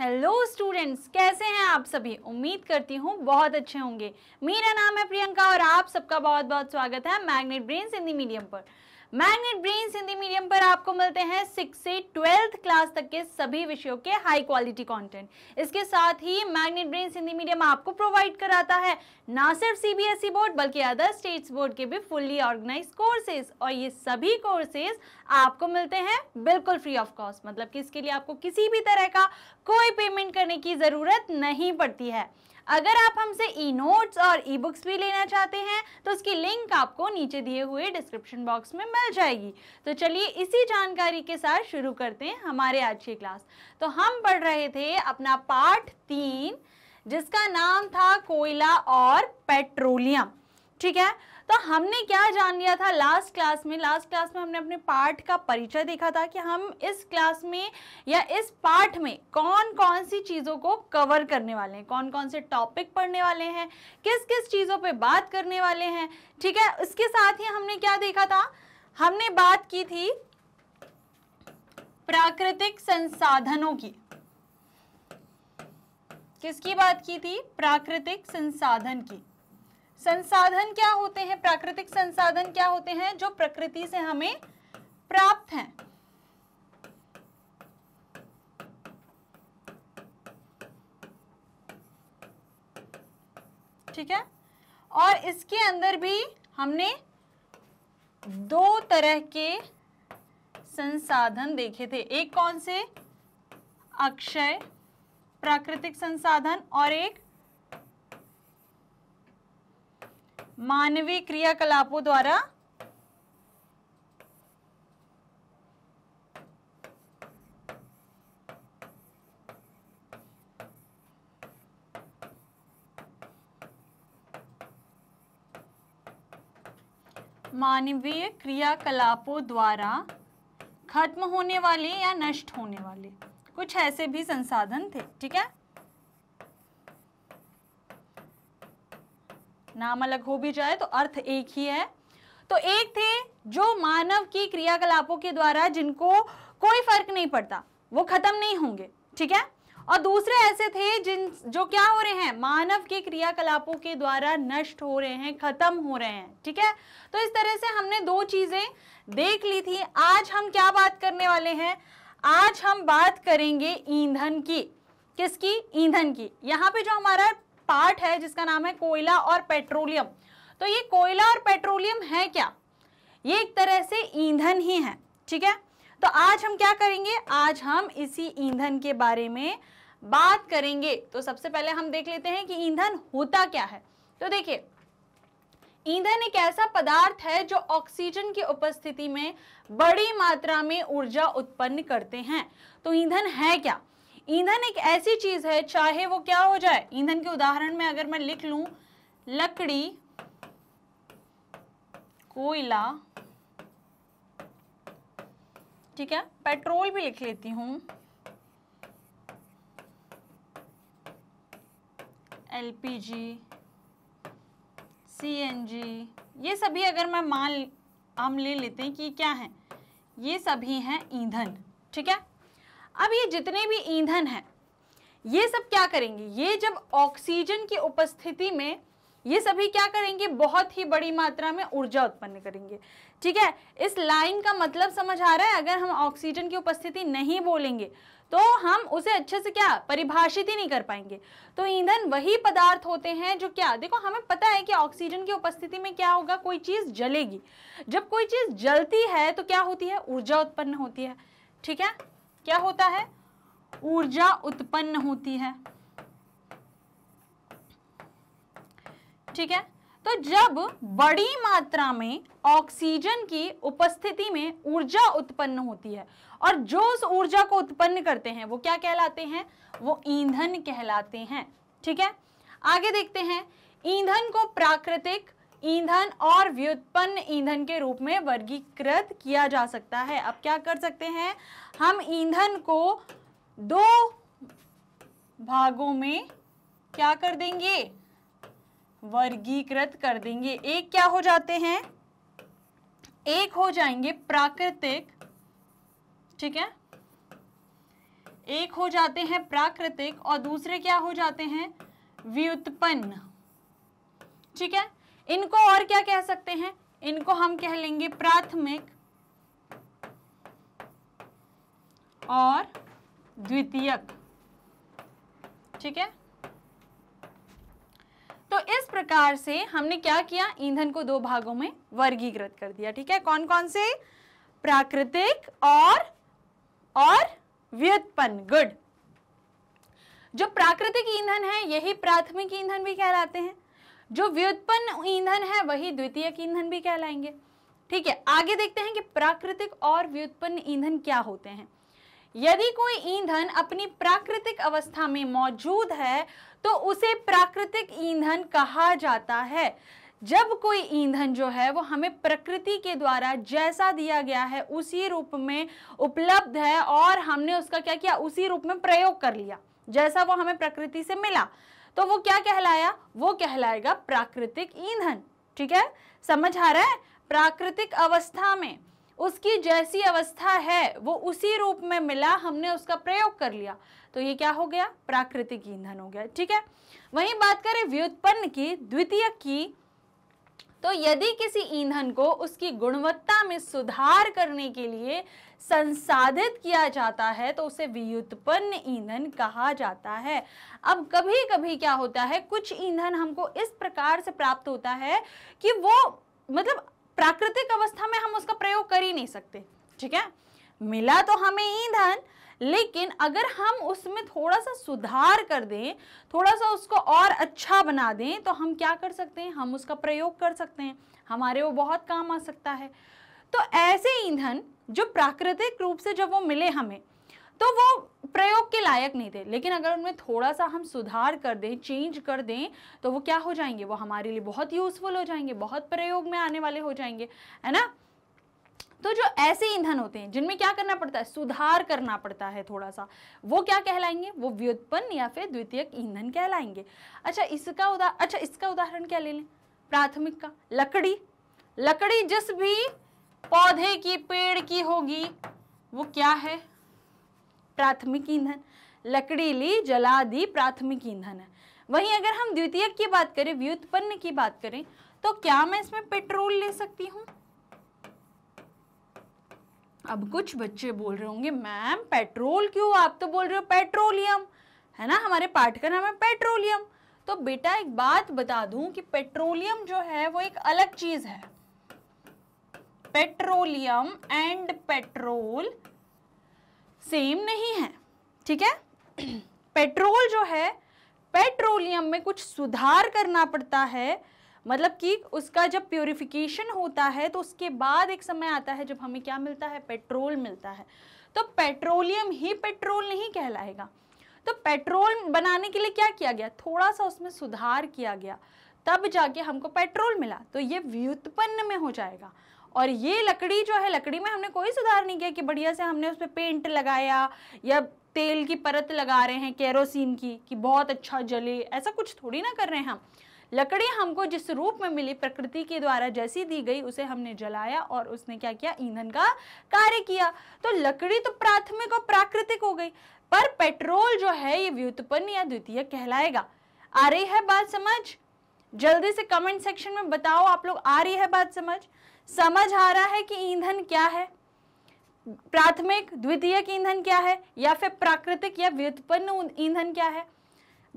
hello students कैसे हैं आप सभी उम्मीद करती हूँ बहुत अच्छे होंगे मेरा नाम है प्रियंका और आप सबका बहुत बहुत स्वागत है मैग्नेट ब्रेन हिंदी मीडियम पर मैग्नेट ब्रेन हिंदी मीडियम पर आपको मिलते हैं सिक्स से ट्वेल्थ क्लास तक के सभी विषयों के हाई क्वालिटी कंटेंट इसके साथ ही मैग्नेट ब्रेन हिंदी मीडियम आपको प्रोवाइड कराता है ना सिर्फ सीबीएसई बोर्ड e बल्कि अदर स्टेट्स बोर्ड के भी फुल्ली ऑर्गेनाइज कोर्सेज और ये सभी कोर्सेज आपको मिलते हैं बिल्कुल फ्री ऑफ कॉस्ट मतलब कि इसके लिए आपको किसी भी तरह का कोई पेमेंट करने की ज़रूरत नहीं पड़ती है अगर आप हमसे ई नोट्स और ई बुक्स भी लेना चाहते हैं तो उसकी लिंक आपको नीचे दिए हुए डिस्क्रिप्शन बॉक्स में मिल जाएगी तो चलिए इसी जानकारी के साथ शुरू करते हैं हमारे आज की क्लास तो हम पढ़ रहे थे अपना पार्ट तीन जिसका नाम था कोयला और पेट्रोलियम ठीक है तो हमने क्या जान लिया था लास्ट क्लास में लास्ट क्लास में हमने अपने पार्ट का परिचय देखा था कि हम इस क्लास में या इस पार्ट में कौन कौन सी चीज़ों को कवर करने वाले हैं कौन कौन से टॉपिक पढ़ने वाले हैं किस किस चीज़ों पे बात करने वाले हैं ठीक है उसके साथ ही हमने क्या देखा था हमने बात की थी प्राकृतिक संसाधनों की किसकी बात की थी प्राकृतिक संसाधन की संसाधन क्या होते हैं प्राकृतिक संसाधन क्या होते हैं जो प्रकृति से हमें प्राप्त हैं ठीक है और इसके अंदर भी हमने दो तरह के संसाधन देखे थे एक कौन से अक्षय प्राकृतिक संसाधन और एक मानवीय क्रियाकलापों द्वारा मानवीय क्रियाकलापों द्वारा खत्म होने वाले या नष्ट होने वाले कुछ ऐसे भी संसाधन थे ठीक है नाम अलग हो भी जाए तो अर्थ एक ही है तो एक थे जो मानव की क्रियाकलापों के द्वारा जिनको कोई फर्क नहीं पड़ता वो खत्म नहीं होंगे ठीक है और दूसरे ऐसे थे जिन जो क्या हो रहे हैं मानव के क्रियाकलापों के द्वारा नष्ट हो रहे हैं खत्म हो रहे हैं ठीक है तो इस तरह से हमने दो चीजें देख ली थी आज हम क्या बात करने वाले हैं आज हम बात करेंगे ईंधन की किसकी ईंधन की यहाँ पे जो हमारा पार्ट है जिसका नाम है कोयला और पेट्रोलियम तो ये कोयला और पेट्रोलियम है क्या ये एक तरह से ईंधन ही है ठीक है तो आज हम क्या करेंगे आज हम इसी ईंधन के बारे में बात करेंगे तो सबसे पहले हम देख लेते हैं कि ईंधन होता क्या है तो देखिए ईंधन एक ऐसा पदार्थ है जो ऑक्सीजन की उपस्थिति में बड़ी मात्रा में ऊर्जा उत्पन्न करते हैं तो ईंधन है क्या ईंधन एक ऐसी चीज है चाहे वो क्या हो जाए ईंधन के उदाहरण में अगर मैं लिख लू लकड़ी कोयला ठीक है पेट्रोल भी लिख लेती हूं एलपीजी, सीएनजी, ये सभी अगर मैं मान हम ले लेते हैं कि क्या है ये सभी हैं ईंधन ठीक है अब ये जितने भी ईंधन हैं ये सब क्या करेंगे ये जब ऑक्सीजन की उपस्थिति में ये सभी क्या करेंगे बहुत ही बड़ी मात्रा में ऊर्जा उत्पन्न करेंगे ठीक है इस लाइन का मतलब समझ आ रहा है अगर हम ऑक्सीजन की उपस्थिति नहीं बोलेंगे तो हम उसे अच्छे से क्या परिभाषित ही नहीं कर पाएंगे तो ईंधन वही पदार्थ होते हैं जो क्या देखो हमें पता है कि ऑक्सीजन की उपस्थिति में क्या होगा कोई चीज़ जलेगी जब कोई चीज़ जलती है तो क्या होती है ऊर्जा उत्पन्न होती है ठीक है क्या होता है ऊर्जा उत्पन्न होती है ठीक है तो जब बड़ी मात्रा में ऑक्सीजन की उपस्थिति में ऊर्जा उत्पन्न होती है और जो उस ऊर्जा को उत्पन्न करते हैं वो क्या कहलाते हैं वो ईंधन कहलाते हैं ठीक है आगे देखते हैं ईंधन को प्राकृतिक ईंधन और व्युत्पन्न ईंधन के रूप में वर्गीकृत किया जा सकता है अब क्या कर सकते हैं हम ईंधन को दो भागों में क्या कर देंगे वर्गीकृत कर देंगे एक क्या हो जाते हैं एक हो जाएंगे प्राकृतिक ठीक है एक हो जाते हैं प्राकृतिक और दूसरे क्या हो जाते हैं व्युत्पन्न ठीक है इनको और क्या कह सकते हैं इनको हम कह लेंगे प्राथमिक और द्वितीयक ठीक है तो इस प्रकार से हमने क्या किया ईंधन को दो भागों में वर्गीकृत कर दिया ठीक है कौन कौन से प्राकृतिक और और व्युत्पन्न गुड जो प्राकृतिक ईंधन है यही प्राथमिक ईंधन भी कहलाते हैं जो व्युत्पन्न ईंधन है वही द्वितीयक ईंधन भी कहलाएंगे ठीक है आगे देखते हैं कि प्राकृतिक और व्युत्पन्न ईंधन क्या होते हैं यदि कोई ईंधन अपनी प्राकृतिक अवस्था में मौजूद है तो उसे प्राकृतिक ईंधन कहा जाता है जब कोई ईंधन जो है वो हमें प्रकृति के द्वारा जैसा दिया गया है उसी रूप में उपलब्ध है और हमने उसका क्या किया उसी रूप में प्रयोग कर लिया जैसा वो हमें प्रकृति से मिला तो वो क्या कहलाया वो कहलाएगा प्राकृतिक ईंधन ठीक है समझ आ रहा है प्राकृतिक अवस्था में उसकी जैसी अवस्था है वो उसी रूप में मिला हमने उसका प्रयोग कर लिया तो ये क्या हो गया प्राकृतिक ईंधन हो गया ठीक है वहीं बात करें व्युत्पन्न की द्वितीय की तो यदि किसी ईंधन को उसकी गुणवत्ता में सुधार करने के लिए संसाधित किया जाता है तो उसे व्युत्पन्न ईंधन कहा जाता है अब कभी कभी क्या होता है कुछ ईंधन हमको इस प्रकार से प्राप्त होता है कि वो मतलब प्राकृतिक अवस्था में हम उसका प्रयोग कर ही नहीं सकते ठीक है मिला तो हमें ईंधन लेकिन अगर हम उसमें थोड़ा सा सुधार कर दें थोड़ा सा उसको और अच्छा बना दें तो हम क्या कर सकते हैं हम उसका प्रयोग कर सकते हैं हमारे वो बहुत काम आ सकता है तो ऐसे ईंधन जो प्राकृतिक रूप से जब वो मिले हमें तो वो प्रयोग के लायक नहीं थे लेकिन अगर उनमें थोड़ा सा हम सुधार कर दें चेंज कर दें तो वो क्या हो जाएंगे वो हमारे लिए बहुत यूज़फुल हो जाएंगे बहुत प्रयोग में आने वाले हो जाएंगे है ना तो जो ऐसे ईंधन होते हैं जिनमें क्या करना पड़ता है सुधार करना पड़ता है थोड़ा सा वो क्या कहलाएंगे वो व्युत्पन्न या फिर द्वितीय ईंधन कहलाएंगे अच्छा इसका उदाहरण अच्छा इसका उदाहरण क्या ले लें प्राथमिक का लकड़ी लकड़ी जिस भी पौधे की पेड़ की होगी वो क्या है प्राथमिक ईंधन लकड़ी ली जला दी प्राथमिक ईंधन है वहीं अगर हम द्वितीयक की बात करें व्युत्पन्न की बात करें तो क्या मैं इसमें पेट्रोल ले सकती हूँ अब कुछ बच्चे बोल रहे होंगे मैम पेट्रोल क्यों आप तो बोल रहे हो पेट्रोलियम है ना हमारे पाठ का नाम है पेट्रोलियम तो बेटा एक बात बता दूं कि पेट्रोलियम जो है वो एक अलग चीज है पेट्रोलियम एंड पेट्रोल सेम नहीं है ठीक है पेट्रोल जो है पेट्रोलियम में कुछ सुधार करना पड़ता है मतलब कि उसका जब प्योरिफिकेशन होता है तो उसके बाद एक समय आता है जब हमें क्या मिलता है पेट्रोल मिलता है तो पेट्रोलियम ही पेट्रोल नहीं कहलाएगा तो पेट्रोल बनाने के लिए क्या किया गया थोड़ा सा उसमें सुधार किया गया तब जाके हमको पेट्रोल मिला तो ये व्युत्पन्न में हो जाएगा और ये लकड़ी जो है लकड़ी में हमने कोई सुधार नहीं किया कि बढ़िया से हमने उस पर पेंट लगाया या तेल की परत लगा रहे हैं केरोसिन की कि बहुत अच्छा जले ऐसा कुछ थोड़ी ना कर रहे हैं हम लकड़ी हमको जिस रूप में मिली प्रकृति के द्वारा जैसी दी गई उसे हमने जलाया और उसने क्या किया ईंधन का कार्य किया तो लकड़ी तो प्राथमिक और प्राकृतिक हो गई पर पेट्रोल जो है ये व्युत्पन्न या द्वितीय कहलाएगा आ रही है बात समझ जल्दी से कमेंट सेक्शन में बताओ आप लोग आ रही है बात समझ समझ आ रहा है कि ईंधन क्या है प्राथमिक द्वितीयक ईंधन क्या है या फिर प्राकृतिक या व्युत्पन्न ईंधन क्या है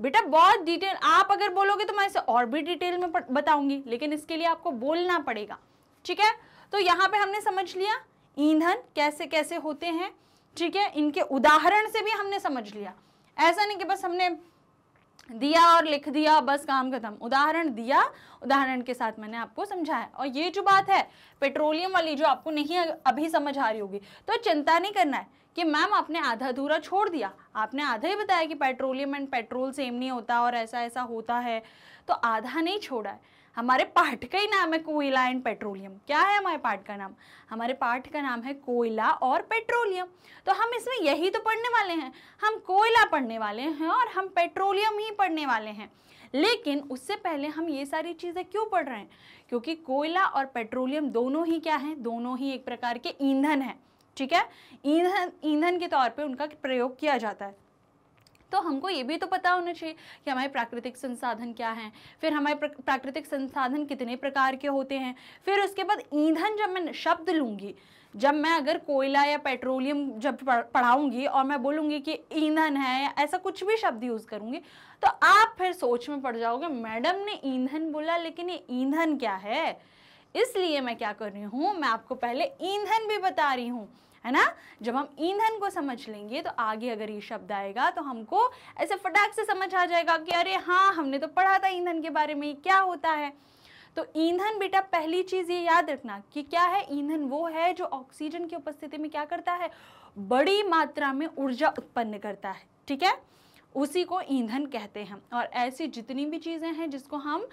बेटा बहुत डिटेल आप अगर बोलोगे तो मैं इसे और भी डिटेल में बताऊंगी लेकिन इसके लिए आपको बोलना पड़ेगा ठीक है तो यहाँ पे हमने समझ लिया ईंधन कैसे कैसे होते हैं ठीक है इनके उदाहरण से भी हमने समझ लिया ऐसा नहीं कि बस हमने दिया और लिख दिया बस काम खत्म उदाहरण दिया उदाहरण के साथ मैंने आपको समझाया और ये जो बात है पेट्रोलियम वाली जो आपको नहीं अभी समझ आ रही होगी तो चिंता नहीं करना है कि मैम आपने आधा अधूरा छोड़ दिया आपने आधा ही बताया कि पेट्रोलियम एंड पेट्रोल सेम नहीं होता और ऐसा ऐसा होता है तो आधा नहीं छोड़ा है हमारे पाठ का ही नाम है कोयला एंड पेट्रोलियम क्या है हमारे पाठ का नाम हमारे पाठ का नाम है कोयला और पेट्रोलियम तो हम इसमें यही तो पढ़ने वाले हैं हम कोयला पढ़ने वाले हैं और हम पेट्रोलियम ही पढ़ने वाले हैं लेकिन उससे पहले हम ये सारी चीज़ें क्यों पढ़ रहे हैं क्योंकि कोयला और पेट्रोलियम दोनों ही क्या हैं दोनों ही एक प्रकार के ईंधन हैं ठीक है ईंधन ईंधन के तौर पर उनका प्रयोग किया जाता है तो हमको ये भी तो पता होना चाहिए कि हमारे प्राकृतिक संसाधन क्या हैं फिर हमारे प्राकृतिक संसाधन कितने प्रकार के होते हैं फिर उसके बाद ईंधन जब मैं शब्द लूँगी जब मैं अगर कोयला या पेट्रोलियम जब पढ़ाऊंगी और मैं बोलूँगी कि ईंधन है या ऐसा कुछ भी शब्द यूज़ करूँगी तो आप फिर सोच में पड़ जाओगे मैडम ने ईंधन बोला लेकिन ये ईंधन क्या है इसलिए मैं क्या कर रही हूँ मैं आपको पहले ईंधन भी बता रही हूँ है ना जब हम ईंधन को समझ लेंगे तो आगे अगर ये शब्द आएगा तो हमको ऐसे फटाक से समझ आ जाएगा कि अरे हाँ हमने तो पढ़ा था ईंधन के बारे में क्या होता है तो ईंधन बेटा पहली चीज़ ये याद रखना कि क्या है ईंधन वो है जो ऑक्सीजन की उपस्थिति में क्या करता है बड़ी मात्रा में ऊर्जा उत्पन्न करता है ठीक है उसी को ईंधन कहते हैं और ऐसी जितनी भी चीज़ें हैं जिसको हम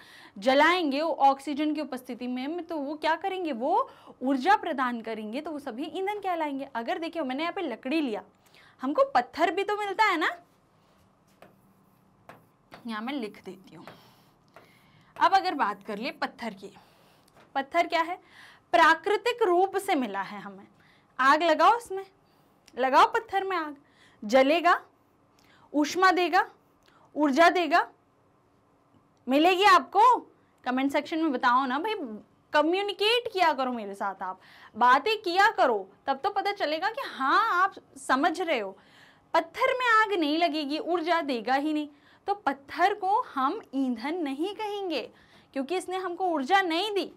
जलाएंगे वो ऑक्सीजन की उपस्थिति में तो वो क्या करेंगे वो ऊर्जा प्रदान करेंगे तो वो सभी ईंधन कहलाएंगे अगर देखिए मैंने यहाँ पे लकड़ी लिया हमको पत्थर भी तो मिलता है ना यहाँ मैं लिख देती हूँ अब अगर बात कर लिए पत्थर की पत्थर क्या है प्राकृतिक रूप से मिला है हमें आग लगाओ उसमें लगाओ पत्थर में आग जलेगा ऊष्मा देगा ऊर्जा देगा मिलेगी आपको कमेंट सेक्शन में बताओ ना भाई कम्युनिकेट किया करो मेरे साथ आप बातें किया करो तब तो पता चलेगा कि हाँ आप समझ रहे हो पत्थर में आग नहीं लगेगी ऊर्जा देगा ही नहीं तो पत्थर को हम ईंधन नहीं कहेंगे क्योंकि इसने हमको ऊर्जा नहीं दी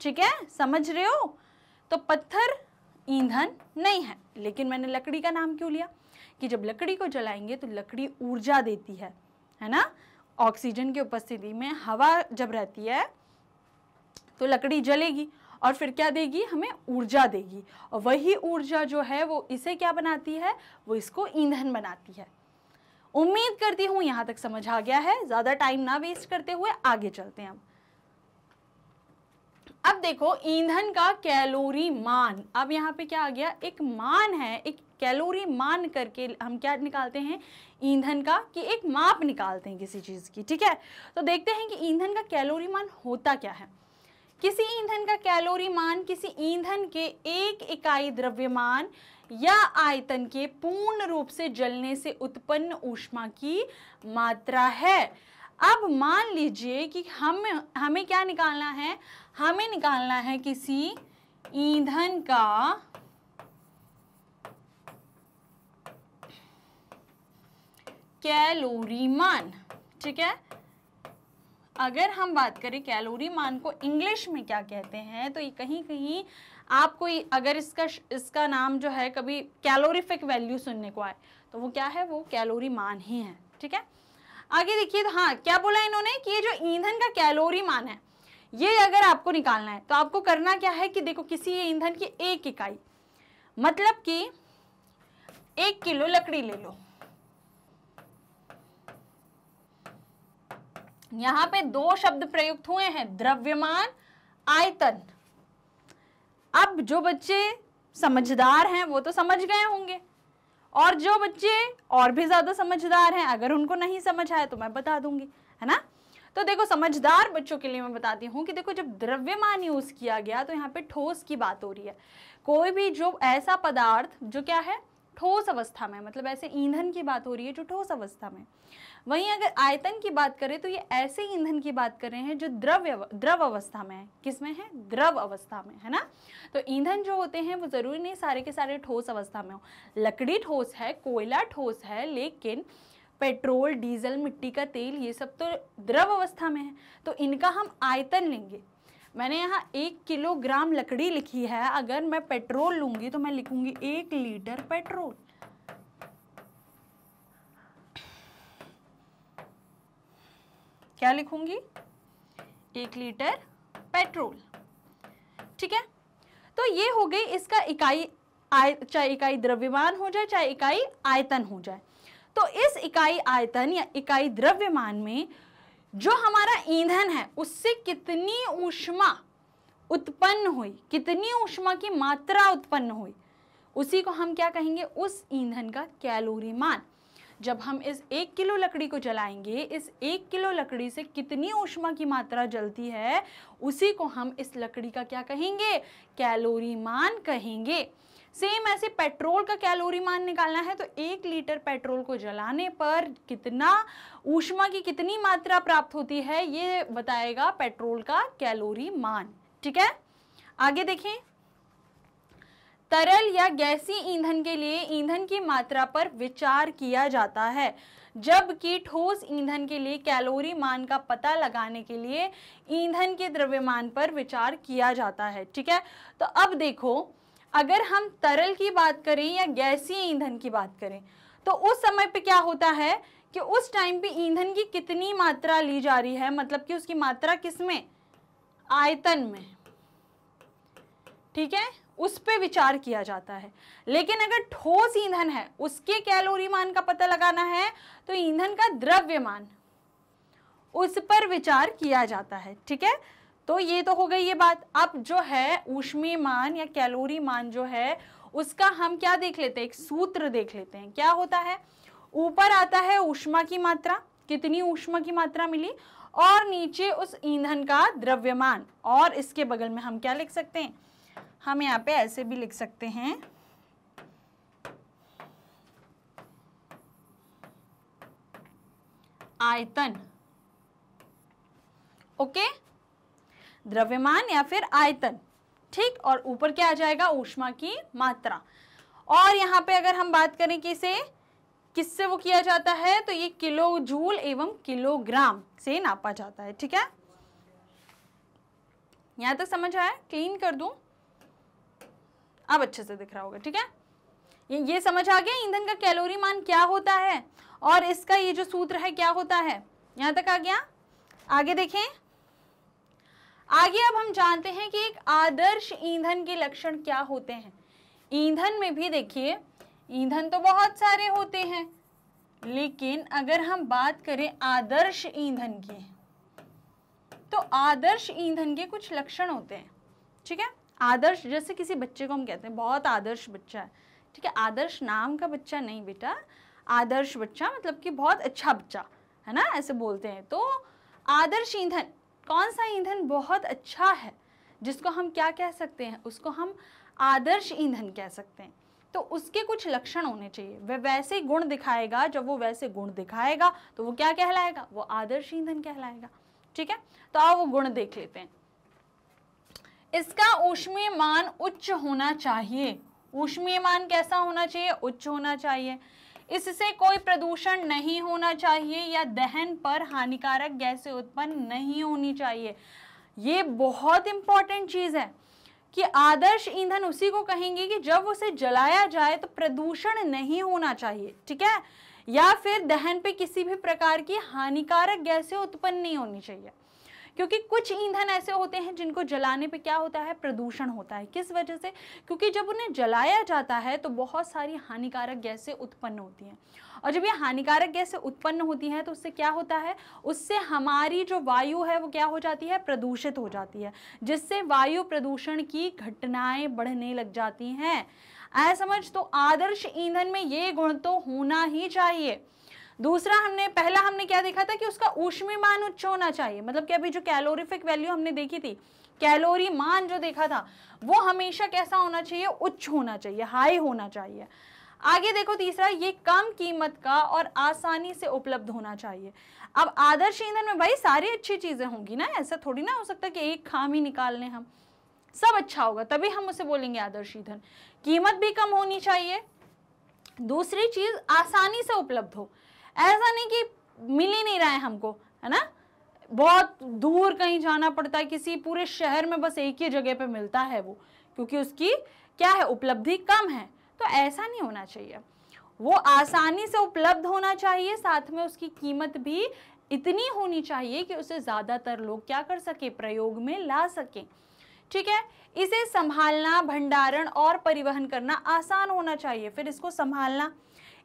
ठीक है समझ रहे हो तो पत्थर ईंधन नहीं है लेकिन मैंने लकड़ी का नाम क्यों लिया कि जब लकड़ी को जलाएंगे तो लकड़ी ऊर्जा देती है है ना ऑक्सीजन की उपस्थिति में हवा जब रहती है तो लकड़ी जलेगी और फिर क्या देगी हमें ऊर्जा देगी और वही ऊर्जा जो है वो इसे क्या बनाती है वो इसको ईंधन बनाती है उम्मीद करती हूँ यहाँ तक समझ आ गया है ज़्यादा टाइम ना वेस्ट करते हुए आगे चलते हैं हम अब देखो ईंधन का कैलोरी मान अब यहाँ पे क्या आ गया एक मान है एक कैलोरी मान करके हम क्या निकालते हैं ईंधन का कि एक माप निकालते हैं किसी चीज़ की ठीक है तो देखते हैं कि ईंधन का कैलोरी मान होता क्या है किसी ईंधन का कैलोरी मान किसी ईंधन के एक इकाई द्रव्यमान या आयतन के पूर्ण रूप से जलने से उत्पन्न ऊष्मा की मात्रा है अब मान लीजिए कि हम हमें क्या निकालना है हमें निकालना है किसी ईंधन का कैलोरी मान ठीक है अगर हम बात करें कैलोरी मान को इंग्लिश में क्या कहते हैं तो ये कहीं कहीं आपको अगर इसका इसका नाम जो है कभी कैलोरीफिक वैल्यू सुनने को आए तो वो क्या है वो कैलोरी मान ही है ठीक है आगे देखिए तो हाँ क्या बोला इन्होंने कि ये जो ईंधन का कैलोरी मान है ये अगर आपको निकालना है तो आपको करना क्या है कि देखो किसी ईंधन की एक इकाई मतलब कि एक किलो लकड़ी ले लो यहाँ पे दो शब्द प्रयुक्त हुए हैं द्रव्यमान आयतन अब जो बच्चे समझदार हैं वो तो समझ गए होंगे और जो बच्चे और भी ज़्यादा समझदार हैं अगर उनको नहीं समझ आया तो मैं बता दूंगी है ना तो देखो समझदार बच्चों के लिए मैं बताती हूँ कि देखो जब द्रव्यमान यूज़ किया गया तो यहाँ पे ठोस की बात हो रही है कोई भी जो ऐसा पदार्थ जो क्या है ठोस अवस्था में मतलब ऐसे ईंधन की बात हो रही है जो ठोस अवस्था में वहीं अगर आयतन की बात करें तो ये ऐसे ईंधन की बात कर रहे हैं जो द्रव्य द्रव अवस्था में है किसमें है द्रव अवस्था में है ना तो ईंधन जो होते हैं वो ज़रूरी नहीं सारे के सारे ठोस अवस्था में हो लकड़ी ठोस है कोयला ठोस है लेकिन पेट्रोल डीजल मिट्टी का तेल ये सब तो द्रव अवस्था में है तो इनका हम आयतन लेंगे मैंने यहाँ एक किलोग्राम लकड़ी लिखी है अगर मैं पेट्रोल लूँगी तो मैं लिखूँगी एक लीटर पेट्रोल क्या लिखूंगी एक लीटर पेट्रोल ठीक है तो ये हो गई इसका इकाई आय चाहे इकाई द्रव्यमान हो जाए चाहे इकाई आयतन हो जाए तो इस इकाई आयतन या इकाई द्रव्यमान में जो हमारा ईंधन है उससे कितनी ऊष्मा उत्पन्न हुई कितनी ऊष्मा की मात्रा उत्पन्न हुई उसी को हम क्या कहेंगे उस ईंधन का कैलोरी मान जब हम इस एक किलो लकड़ी को जलाएंगे इस एक किलो लकड़ी से कितनी ऊष्मा की मात्रा जलती है उसी को हम इस लकड़ी का क्या कहेंगे कैलोरी मान कहेंगे सेम ऐसे पेट्रोल का कैलोरी मान निकालना है तो एक लीटर पेट्रोल को जलाने पर कितना ऊष्मा की कितनी मात्रा प्राप्त होती है ये बताएगा पेट्रोल का कैलोरी मान ठीक है आगे देखें तरल या गैसी ईंधन के लिए ईंधन की मात्रा पर विचार किया जाता है जबकि ठोस ईंधन के लिए कैलोरी मान का पता लगाने के लिए ईंधन के द्रव्यमान पर विचार किया जाता है ठीक है तो अब देखो अगर हम तरल की बात करें या गैसी ईंधन की बात करें तो उस समय पे क्या होता है कि उस टाइम पे ईंधन की कितनी मात्रा ली जा रही है मतलब कि उसकी मात्रा किस में आयतन में ठीक है उस पर विचार किया जाता है लेकिन अगर ठोस ईंधन है उसके कैलोरी मान का पता लगाना है तो ईंधन का द्रव्यमान उस पर विचार किया जाता है ठीक है तो ये तो हो गई ये बात अब जो है ऊष्मी मान या कैलोरी मान जो है उसका हम क्या देख लेते हैं एक सूत्र देख लेते हैं क्या होता है ऊपर आता है ऊष्मा की मात्रा कितनी ऊष्मा की मात्रा मिली और नीचे उस ईंधन का द्रव्यमान और इसके बगल में हम क्या लिख सकते हैं हम यहाँ पे ऐसे भी लिख सकते हैं आयतन ओके द्रव्यमान या फिर आयतन ठीक और ऊपर क्या आ जाएगा ऊष्मा की मात्रा और यहाँ पे अगर हम बात करें कि इसे किससे वो किया जाता है तो ये किलो जूल एवं किलोग्राम से नापा जाता है ठीक है यहां तक समझ आया क्लीन कर दूं अब अच्छे से दिख रहा होगा ठीक है ये ये समझ आ गया ईंधन का कैलोरी मान क्या होता है और इसका ये जो सूत्र है क्या होता है यहां तक आ गया आगे देखें आगे अब हम जानते हैं कि एक आदर्श ईंधन के लक्षण क्या होते हैं ईंधन में भी देखिए ईंधन तो बहुत सारे होते हैं लेकिन अगर हम बात करें आदर्श ईंधन की तो आदर्श ईंधन के कुछ लक्षण होते हैं ठीक है आदर्श जैसे किसी बच्चे को हम कहते हैं बहुत आदर्श बच्चा है ठीक है आदर्श नाम का बच्चा नहीं बेटा आदर्श बच्चा मतलब कि बहुत अच्छा बच्चा है ना ऐसे बोलते हैं तो आदर्श ईंधन कौन सा ईंधन बहुत अच्छा है जिसको हम क्या कह सकते हैं उसको हम आदर्श ईंधन कह सकते हैं तो उसके कुछ लक्षण होने चाहिए वह वैसे गुण दिखाएगा जब वो वैसे गुण दिखाएगा तो वो क्या कहलाएगा वो आदर्श ईंधन कहलाएगा ठीक है तो आओ वो गुण देख लेते हैं इसका ऊष्मीय मान उच्च होना चाहिए ऊष्मीय मान कैसा होना चाहिए उच्च होना चाहिए इससे कोई प्रदूषण नहीं होना चाहिए या दहन पर हानिकारक गैसें उत्पन्न नहीं होनी चाहिए ये बहुत इंपॉर्टेंट चीज़ है कि आदर्श ईंधन उसी को कहेंगे कि जब उसे जलाया जाए तो प्रदूषण नहीं होना चाहिए ठीक है या फिर दहन पे किसी भी प्रकार की हानिकारक गैसें उत्पन्न नहीं होनी चाहिए क्योंकि कुछ ईंधन ऐसे होते हैं जिनको जलाने पे क्या होता है प्रदूषण होता है किस वजह से क्योंकि जब उन्हें जलाया जाता है तो बहुत सारी हानिकारक गैसें उत्पन्न होती हैं और जब ये हानिकारक गैसें उत्पन्न होती हैं तो उससे क्या होता है उससे हमारी जो वायु है वो क्या हो जाती है प्रदूषित हो जाती है जिससे वायु प्रदूषण की घटनाएं बढ़ने लग जाती हैं ऐसा समझ तो आदर्श ईंधन में ये गुण तो होना ही चाहिए दूसरा हमने पहला हमने क्या देखा था कि उसका ऊष्मी मान उच्च होना चाहिए मतलब कि अभी जो कैलोरीफिक वैल्यू हमने देखी थी कैलोरी मान जो देखा था वो हमेशा कैसा होना चाहिए उच्च होना चाहिए हाई होना चाहिए आगे देखो तीसरा ये कम कीमत का और आसानी से उपलब्ध होना चाहिए अब आदर्श ईंधन में भाई सारी अच्छी चीज़ें होंगी ना ऐसा थोड़ी ना हो सकता कि एक खामी निकाल लें हम सब अच्छा होगा तभी हम उसे बोलेंगे आदर्श ईंधन कीमत भी कम होनी चाहिए दूसरी चीज़ आसानी से उपलब्ध हो ऐसा नहीं कि मिल ही नहीं रहा है हमको है ना बहुत दूर कहीं जाना पड़ता है किसी पूरे शहर में बस एक ही जगह पे मिलता है वो क्योंकि उसकी क्या है उपलब्धि कम है तो ऐसा नहीं होना चाहिए वो आसानी से उपलब्ध होना चाहिए साथ में उसकी कीमत भी इतनी होनी चाहिए कि उसे ज़्यादातर लोग क्या कर सके प्रयोग में ला सकें ठीक है इसे संभालना भंडारण और परिवहन करना आसान होना चाहिए फिर इसको संभालना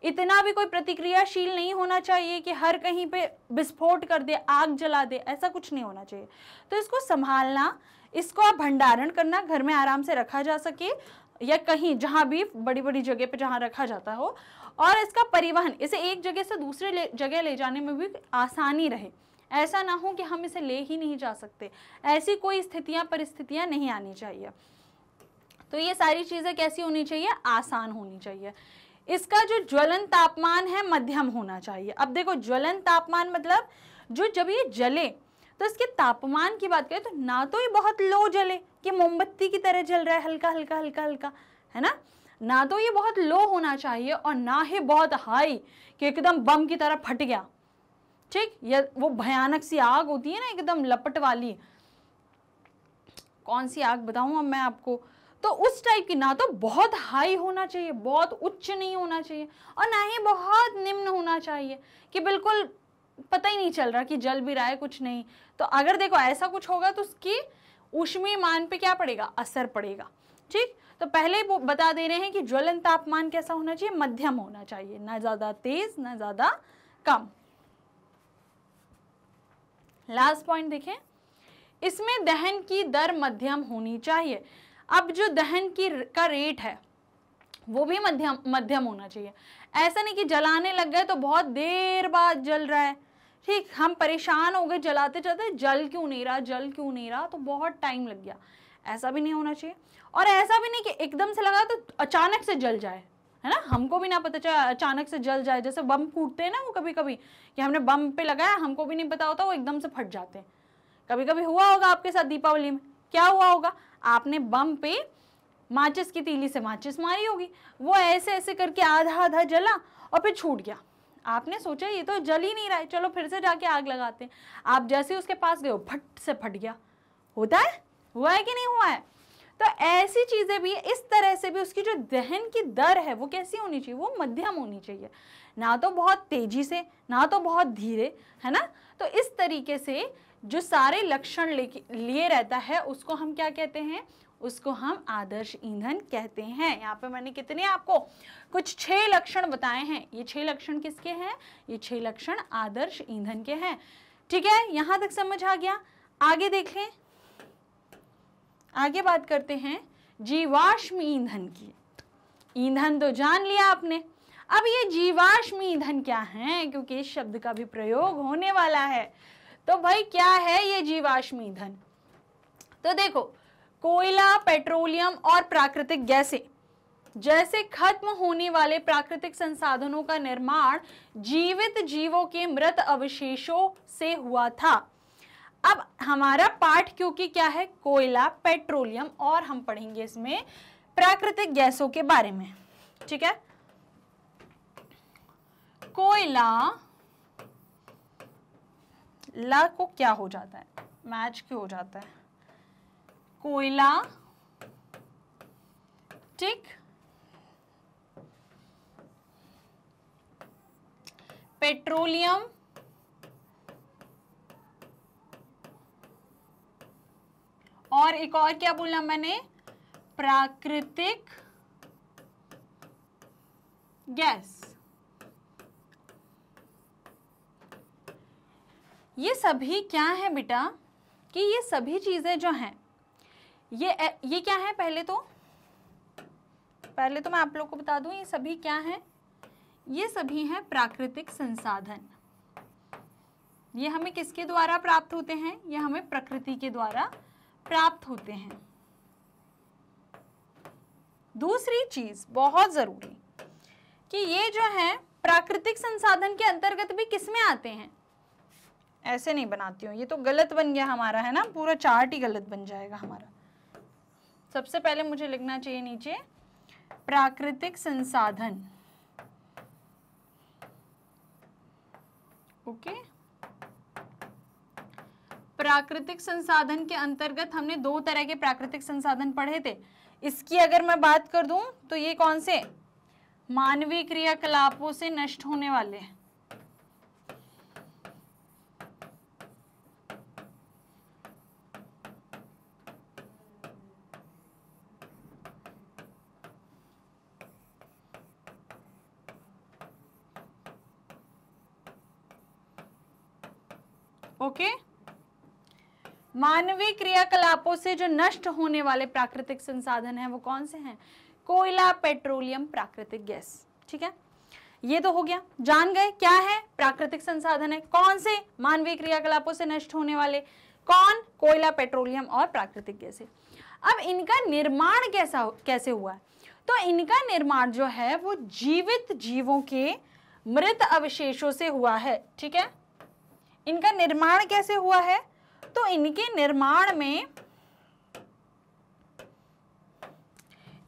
इतना भी कोई प्रतिक्रियाशील नहीं होना चाहिए कि हर कहीं पे विस्फोट कर दे आग जला दे ऐसा कुछ नहीं होना चाहिए तो इसको संभालना इसको आप भंडारण करना घर में आराम से रखा जा सके या कहीं जहाँ भी बड़ी बड़ी जगह पे जहाँ रखा जाता हो और इसका परिवहन इसे एक जगह से दूसरे जगह ले जाने में भी आसानी रहे ऐसा ना हो कि हम इसे ले ही नहीं जा सकते ऐसी कोई स्थितियाँ परिस्थितियाँ नहीं आनी चाहिए तो ये सारी चीज़ें कैसी होनी चाहिए आसान होनी चाहिए इसका जो ज्वलन तापमान है मध्यम होना चाहिए अब देखो ज्वलन तापमान मतलब जो जब ये जले तो इसके तापमान की बात करें तो ना तो ये बहुत लो जले कि मोमबत्ती की तरह जल रहा है हल्का हल्का हल्का हल्का है ना ना तो ये बहुत लो होना चाहिए और ना ही बहुत हाई कि एकदम बम की तरह फट गया ठीक या वो भयानक सी आग होती है ना एकदम लपट वाली कौन सी आग बताऊं अब मैं आपको तो उस टाइप की ना तो बहुत हाई होना चाहिए बहुत उच्च नहीं होना चाहिए और ना ही बहुत निम्न होना चाहिए कि बिल्कुल पता ही नहीं चल रहा कि जल भी रहा है कुछ नहीं तो अगर देखो ऐसा कुछ होगा तो उसकी ऊष्मीय मान पे क्या पड़ेगा असर पड़ेगा ठीक तो पहले बता दे रहे हैं कि ज्वलन तापमान कैसा होना चाहिए मध्यम होना चाहिए ना ज़्यादा तेज ना ज़्यादा कम लास्ट पॉइंट देखें इसमें दहन की दर मध्यम होनी चाहिए अब जो दहन की का रेट है वो भी मध्यम मध्यम होना चाहिए ऐसा नहीं कि जलाने लग गए तो बहुत देर बाद जल रहा है ठीक हम परेशान हो गए जलाते जलाते जल क्यों नहीं रहा जल क्यों नहीं रहा तो बहुत टाइम लग गया ऐसा भी नहीं होना चाहिए और ऐसा भी नहीं कि एकदम से लगा तो अचानक से जल जाए है ना हमको भी ना पता चला अचानक से जल जाए जैसे बम फूटते हैं ना वो कभी कभी कि हमने बम पे लगाया हमको भी नहीं पता होता वो एकदम से फट जाते हैं कभी कभी हुआ होगा आपके साथ दीपावली में क्या हुआ होगा आपने बम पे माचिस की तीली से माचिस मारी होगी वो ऐसे ऐसे करके आधा आधा जला और फिर छूट गया आपने सोचा ये तो जल ही नहीं रहा है चलो फिर से जाके आग लगाते हैं आप जैसे उसके पास गए फट से फट गया होता है हुआ है कि नहीं हुआ है तो ऐसी चीज़ें भी इस तरह से भी उसकी जो दहन की दर है वो कैसी होनी चाहिए वो मध्यम होनी चाहिए ना तो बहुत तेज़ी से ना तो बहुत धीरे है ना तो इस तरीके से जो सारे लक्षण लिए रहता है उसको हम क्या कहते हैं उसको हम आदर्श ईंधन कहते हैं यहाँ पे मैंने कितने आपको कुछ छह लक्षण बताए हैं ये छह लक्षण किसके हैं ये छह लक्षण आदर्श ईंधन के हैं ठीक है यहाँ तक समझ आ गया आगे देख लें आगे बात करते हैं जीवाश्म ईंधन की ईंधन तो जान लिया आपने अब ये जीवाश्म ईंधन क्या है क्योंकि इस शब्द का भी प्रयोग होने वाला है तो भाई क्या है ये जीवाश्म ईंधन तो देखो कोयला पेट्रोलियम और प्राकृतिक गैसें जैसे खत्म होने वाले प्राकृतिक संसाधनों का निर्माण जीवित जीवों के मृत अवशेषों से हुआ था अब हमारा पाठ क्योंकि क्या है कोयला पेट्रोलियम और हम पढ़ेंगे इसमें प्राकृतिक गैसों के बारे में ठीक है कोयला ला को क्या हो जाता है मैच क्यों हो जाता है कोयला ठीक पेट्रोलियम और एक और क्या बोला मैंने प्राकृतिक गैस ये सभी क्या है बेटा कि ये सभी चीज़ें जो हैं ये ये क्या है पहले तो पहले तो मैं आप लोग को बता दूं ये सभी क्या है ये सभी हैं प्राकृतिक संसाधन ये हमें किसके द्वारा प्राप्त होते हैं ये हमें प्रकृति के द्वारा प्राप्त होते हैं दूसरी चीज बहुत जरूरी कि ये जो है प्राकृतिक संसाधन के अंतर्गत भी किसमें आते हैं ऐसे नहीं बनाती हूँ ये तो गलत बन गया हमारा है ना पूरा चार्ट ही गलत बन जाएगा हमारा सबसे पहले मुझे लिखना चाहिए नीचे प्राकृतिक संसाधन ओके प्राकृतिक संसाधन के अंतर्गत हमने दो तरह के प्राकृतिक संसाधन पढ़े थे इसकी अगर मैं बात कर दूं तो ये कौन से मानवीय क्रियाकलापों से नष्ट होने वाले हैं ओके मानवीय क्रियाकलापों से जो नष्ट होने वाले प्राकृतिक संसाधन हैं वो कौन से हैं कोयला पेट्रोलियम प्राकृतिक गैस ठीक है ये तो हो गया जान गए क्या है प्राकृतिक संसाधन है कौन से मानवीय क्रियाकलापों से नष्ट होने वाले कौन कोयला पेट्रोलियम और प्राकृतिक गैसे अब इनका निर्माण कैसा कैसे हुआ है तो इनका निर्माण जो है वो जीवित जीवों के मृत अवशेषों से हुआ है ठीक है इनका निर्माण कैसे हुआ है तो इनके निर्माण में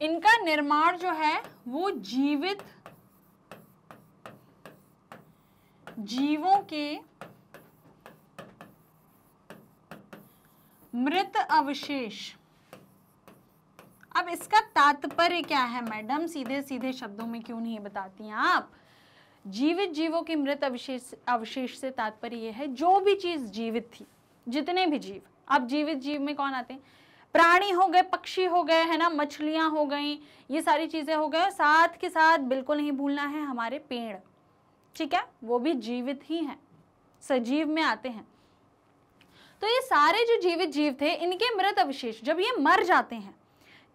इनका निर्माण जो है वो जीवित जीवों के मृत अवशेष अब इसका तात्पर्य क्या है मैडम सीधे सीधे शब्दों में क्यों नहीं बताती हैं आप जीवित जीवों के मृत अवशेष अवशेष से तात्पर्य यह है जो भी चीज़ जीवित थी जितने भी जीव अब जीवित जीव में कौन आते हैं प्राणी हो गए पक्षी हो गए है ना मछलियां हो गई ये सारी चीज़ें हो गए साथ के साथ बिल्कुल नहीं भूलना है हमारे पेड़ ठीक है वो भी जीवित ही हैं सजीव में आते हैं तो ये सारे जो जीवित जीव थे इनके मृत अवशेष जब ये मर जाते हैं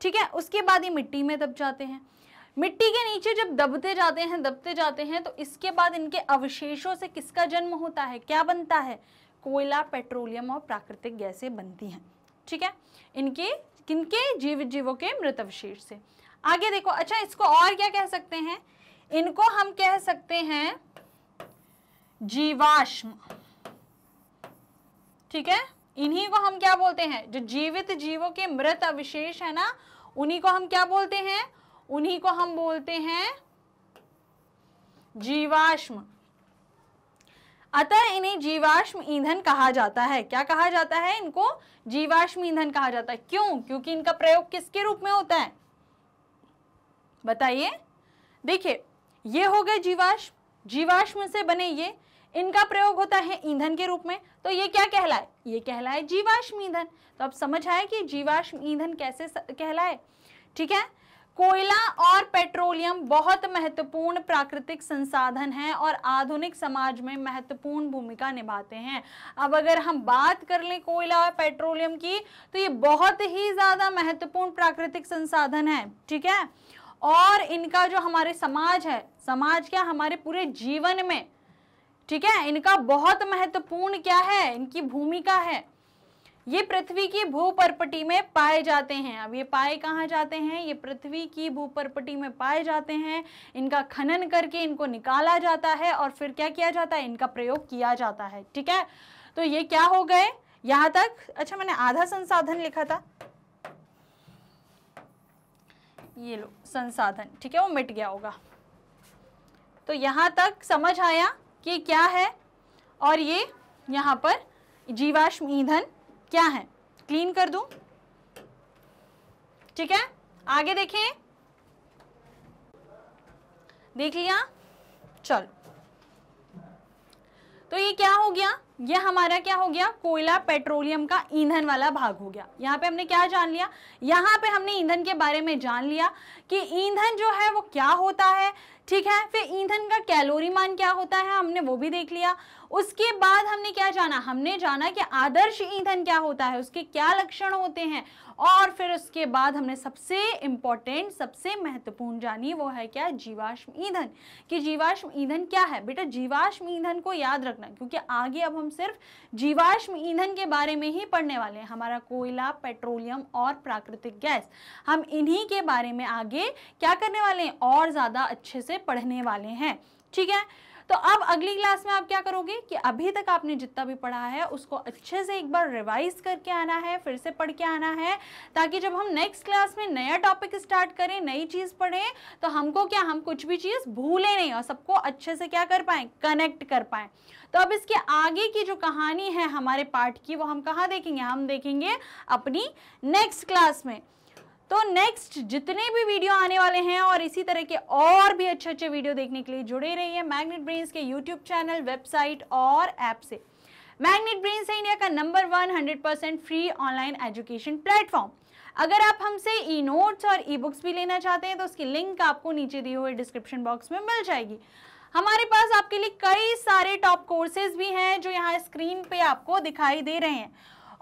ठीक है उसके बाद ये मिट्टी में दब जाते हैं मिट्टी के नीचे जब दबते जाते हैं दबते जाते हैं तो इसके बाद इनके अवशेषों से किसका जन्म होता है क्या बनता है कोयला पेट्रोलियम और प्राकृतिक गैसें बनती हैं ठीक है इनके किनके जीवित जीवों के मृत अवशेष से आगे देखो अच्छा इसको और क्या कह सकते हैं इनको हम कह सकते हैं जीवाश्म ठीक है इन्हीं को हम क्या बोलते हैं जो जीवित जीवों के मृत अवशेष है ना उन्हीं को हम क्या बोलते हैं उन्हीं को हम बोलते हैं जीवाश्म अतः इन्हें जीवाश्म ईंधन कहा जाता है क्या कहा जाता है इनको जीवाश्म ईंधन कहा जाता है क्यों क्योंकि इनका प्रयोग किसके रूप में होता है बताइए देखिए ये हो गए जीवाश्म जीवाश्म से बने ये इनका प्रयोग होता है ईंधन के रूप में तो ये क्या कहलाए ये कहलाए जीवाश्म ईंधन तो अब समझ आए कि जीवाश्म ईंधन कैसे कहलाए ठीक है कोयला और पेट्रोलियम बहुत महत्वपूर्ण प्राकृतिक संसाधन हैं और आधुनिक समाज में महत्वपूर्ण भूमिका निभाते हैं अब अगर हम बात कर लें कोयला और पेट्रोलियम की तो ये बहुत ही ज़्यादा महत्वपूर्ण प्राकृतिक संसाधन है ठीक है और इनका जो हमारे समाज है समाज क्या हमारे पूरे जीवन में ठीक है इनका बहुत महत्वपूर्ण क्या है इनकी भूमिका है ये पृथ्वी की भूपरपटी में पाए जाते हैं अब ये पाए कहाँ जाते हैं ये पृथ्वी की भूपरपटी में पाए जाते हैं इनका खनन करके इनको निकाला जाता है और फिर क्या किया जाता है इनका प्रयोग किया जाता है ठीक है तो ये क्या हो गए यहां तक अच्छा मैंने आधा संसाधन लिखा था ये लो संसाधन ठीक है वो मिट गया होगा तो यहां तक समझ आया कि क्या है और ये यहां पर जीवाश्म ईंधन क्या है क्लीन कर दू ठीक है आगे देखें देख लिया चल तो ये क्या हो गया ये हमारा क्या हो गया कोयला पेट्रोलियम का ईंधन वाला भाग हो गया यहाँ पे हमने क्या जान लिया यहाँ पे हमने ईंधन के बारे में जान लिया कि ईंधन जो है वो क्या होता है ठीक है फिर ईंधन का कैलोरी मान क्या होता है हमने वो भी देख लिया उसके बाद हमने क्या जाना हमने जाना कि आदर्श ईंधन क्या होता है उसके क्या लक्षण होते हैं और फिर उसके बाद हमने सबसे इंपॉर्टेंट सबसे महत्वपूर्ण जानी वो है क्या जीवाश्म ईंधन कि जीवाश्म ईंधन क्या है बेटा जीवाश्म ईंधन को याद रखना क्योंकि आगे अब हम सिर्फ जीवाश्म ईंधन के बारे में ही पढ़ने वाले हैं हमारा कोयला पेट्रोलियम और प्राकृतिक गैस हम इन्हीं के बारे में आगे आगे क्या करने वाले हैं और ज़्यादा अच्छे से पढ़ने वाले हैं ठीक है तो अब अगली क्लास में आप क्या करोगे कि अभी तक आपने जितना भी पढ़ा है उसको अच्छे से एक बार रिवाइज करके आना है फिर से पढ़ के आना है ताकि जब हम नेक्स्ट क्लास में नया टॉपिक स्टार्ट करें नई चीज़ पढ़ें तो हमको क्या हम कुछ भी चीज़ भूले नहीं और सबको अच्छे से क्या कर पाए कनेक्ट कर पाए तो अब इसके आगे की जो कहानी है हमारे पार्ट की वो हम कहाँ देखेंगे हम देखेंगे अपनी नेक्स्ट क्लास में तो नेक्स्ट जितने भी वीडियो आने वाले हैं और इसी तरह के और भी अच्छे अच्छे वीडियो देखने के लिए जुड़े रहिए मैग्नेट ब्रेन्स के यूट्यूब चैनल वेबसाइट और ऐप से मैग्नेट ब्रेन्स है इंडिया का number one hundred percent free online education platform अगर आप हमसे ई नोट्स और ई बुक्स भी लेना चाहते हैं तो उसकी लिंक आपको नीचे दिए हुए डिस्क्रिप्शन बॉक्स में मिल जाएगी हमारे पास आपके लिए कई सारे टॉप कोर्सेज भी हैं जो यहाँ स्क्रीन पे आपको दिखाई दे रहे हैं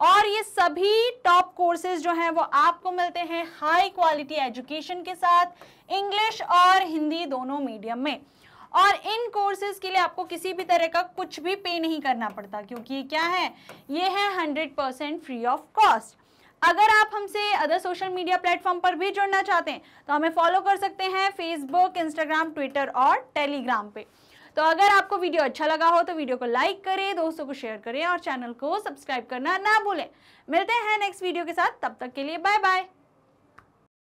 और ये सभी टॉप कोर्सेज जो हैं वो आपको मिलते हैं हाई क्वालिटी एजुकेशन के साथ इंग्लिश और हिंदी दोनों मीडियम में और इन कोर्सेज के लिए आपको किसी भी तरह का कुछ भी पे नहीं करना पड़ता क्योंकि ये क्या है ये है hundred percent free of cost अगर आप हमसे अदर सोशल मीडिया प्लेटफॉर्म पर भी जुड़ना चाहते हैं तो हमें फॉलो कर सकते हैं फेसबुक इंस्टाग्राम ट्विटर और टेलीग्राम पे तो अगर आपको वीडियो अच्छा लगा हो तो वीडियो को लाइक करें दोस्तों को शेयर करें और चैनल को सब्सक्राइब करना ना भूलें मिलते हैं नेक्स्ट वीडियो के साथ तब तक के लिए बाय बाय